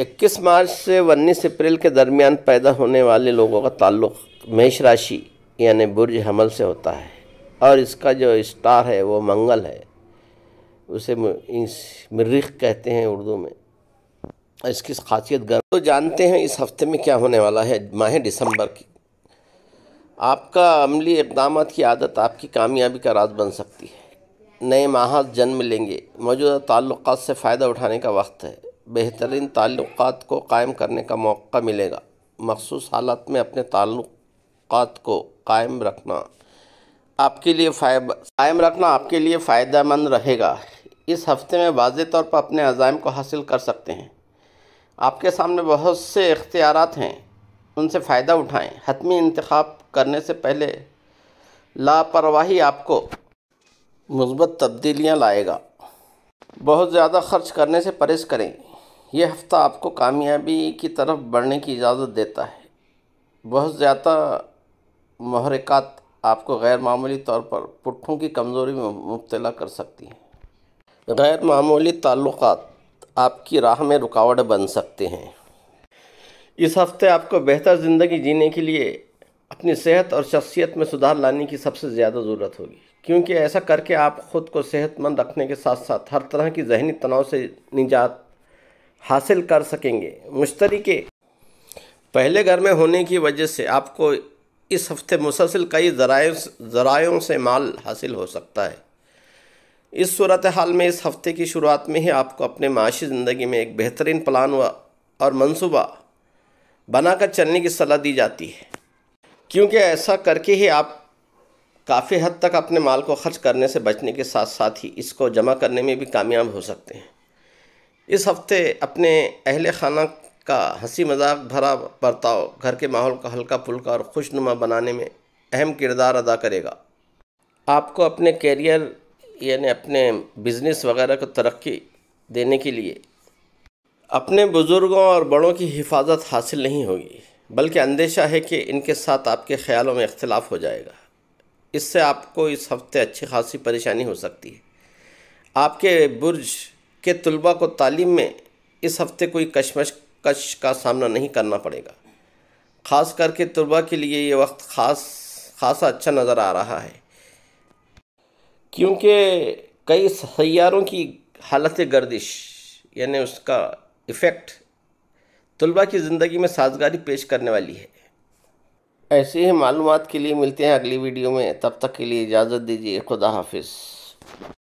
21 मार्च से उन्नीस अप्रैल के दरमियान पैदा होने वाले लोगों का ताल्लुक मेष राशि यानी बुर्ज हमल से होता है और इसका जो स्टार है वो मंगल है उसे मरीख कहते हैं उर्दू में इसकी खासियत गर्म तो जानते हैं इस हफ्ते में क्या होने वाला है माह दिसंबर की आपका अमली इकदाम की आदत आपकी कामयाबी का राज बन सकती है नए माह जन्म लेंगे मौजूदा ताल्लुक से फ़ायदा उठाने का वक्त है बेहतरीन ताल्लुक़ को कायम करने का मौक़ा मिलेगा मखसूस हालात में अपने ताल्लुक़ को कायम रखना आपके लिए कायम रखना आपके लिए फ़ायदा मंद रहेगा इस हफ्ते में वाज तौर पर अपने अज़ाइम को हासिल कर सकते हैं आपके सामने बहुत से इख्तियारत हैं उनसे फ़ायदा उठाएं हतमी इंतखब करने से पहले लापरवाही आपको मुस्बत तब्दीलियाँ लाएगा बहुत ज़्यादा खर्च करने से परहेज़ करें ये हफ़्ता आपको कामयाबी की तरफ बढ़ने की इजाज़त देता है बहुत ज़्यादा महरक़ात आपको गैर मामूली तौर पर पुट्ठों की कमज़ोरी में मुबतला कर सकती हैं गैर मामूली ताल्लुक़ आपकी राह में रुकावट बन सकते हैं इस हफ्ते आपको बेहतर ज़िंदगी जीने के लिए अपनी सेहत और शख्सियत में सुधार लाने की सबसे ज़्यादा ज़रूरत होगी क्योंकि ऐसा करके आप ख़ुद को सेहतमंद रखने के साथ साथ हर तरह की जहनी तनाव से निजात हासिल कर सकेंगे मुश्तरी के पहले घर में होने की वजह से आपको इस हफ्ते मुसलसिल कई ज़रायों ज़रायों से माल हासिल हो सकता है इस सूरत हाल में इस हफ्ते की शुरुआत में ही आपको अपने माशी ज़िंदगी में एक बेहतरीन प्लान और मनसूबा बनाकर चलने की सलाह दी जाती है क्योंकि ऐसा करके ही आप काफ़ी हद तक अपने माल को खर्च करने से बचने के साथ साथ ही इसको जमा करने में भी कामयाब हो सकते हैं इस हफ्ते अपने अहल खाना का हंसी मजाक भरा बर्ताव घर के माहौल का हल्का फुल्का और खुशनुमा बनाने में अहम किरदार अदा करेगा आपको अपने कैरियर यानी अपने बिजनेस वगैरह को तरक्की देने के लिए अपने बुज़ुर्गों और बड़ों की हिफाजत हासिल नहीं होगी बल्कि अंदेशा है कि इनके साथ आपके ख्यालों में इख्तलाफ हो जाएगा इससे आपको इस हफ्ते अच्छी खासी परेशानी हो सकती है आपके बुर्ज के तलबा को तालीम में इस हफ्ते कोई कशमश कश का सामना नहीं करना पड़ेगा ख़ास करके तलबा के लिए ये वक्त ख़ास खासा अच्छा नज़र आ रहा है क्योंकि कई सैारों की हालत गर्दिश यानी उसका इफ़ेक्ट तलबा की ज़िंदगी में साजगारी पेश करने वाली है ऐसे ही मालूम के लिए मिलते हैं अगली वीडियो में तब तक के लिए इजाज़त दीजिए खुदा हाफिज़